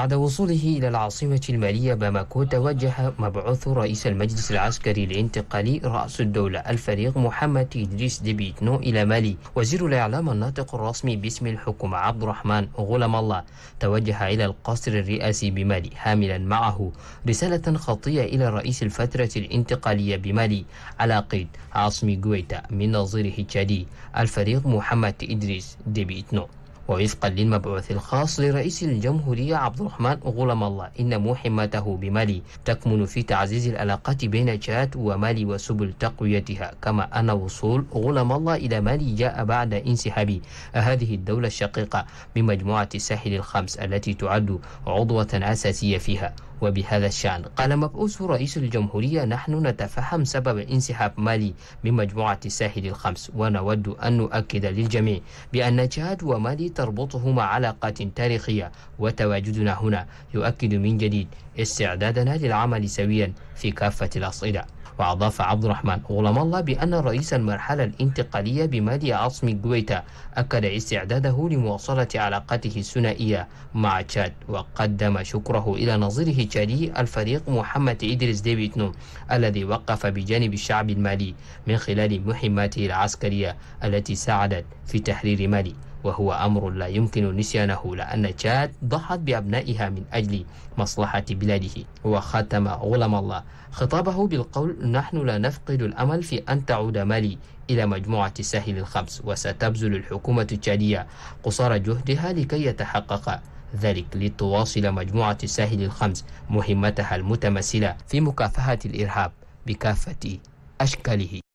بعد وصوله إلى العاصمة المالية باماكو توجه مبعوث رئيس المجلس العسكري الانتقالي رأس الدولة الفريق محمد إدريس ديبيتنو إلى مالي وزير الإعلام الناطق الرسمي باسم الحكومة عبد الرحمن غلام الله توجه إلى القصر الرئاسي بمالي حاملا معه رسالة خطية إلى رئيس الفترة الانتقالية بمالي على قيد عاصمي جويتا من نظيره تشادي الفريق محمد إدريس ديبيتنو ووفقا للمبعوث الخاص لرئيس الجمهورية عبد الرحمن غلام الله إن مهمته بمالي تكمن في تعزيز العلاقات بين تشاد ومالي وسبل تقويتها كما أن وصول غلام الله إلى مالي جاء بعد انسحاب هذه الدولة الشقيقة بمجموعة الساحل الخمس التي تعد عضوة أساسية فيها وبهذا الشأن قال مبعوث رئيس الجمهورية نحن نتفهم سبب انسحاب مالي من مجموعة الساحل الخمس ونود أن نؤكد للجميع بأن تشاد ومالي تربطهما علاقات تاريخية وتواجدنا هنا يؤكد من جديد استعدادنا للعمل سويا في كافة الأصعدة وأضاف عبد الرحمن غلام الله بأن رئيس المرحلة الانتقالية بمادي عاصم جويتا أكد استعداده لمواصلة علاقاته الثنائية مع تشاد وقدم شكره إلى نظيره تشادي الفريق محمد إدريس ديبيتنو الذي وقف بجانب الشعب المالي من خلال مهماته العسكرية التي ساعدت في تحرير مالي وهو أمر لا يمكن نسيانه لأن تشاد ضحت بأبنائها من أجل مصلحة بلاده وختم غلام الله خطابه بالقول نحن لا نفقد الأمل في أن تعود مالي إلى مجموعة الساحل الخمس وستبذل الحكومة التشادية قصارى جهدها لكي يتحقق ذلك لتواصل مجموعة الساحل الخمس مهمتها المتمثلة في مكافحة الإرهاب بكافة أشكاله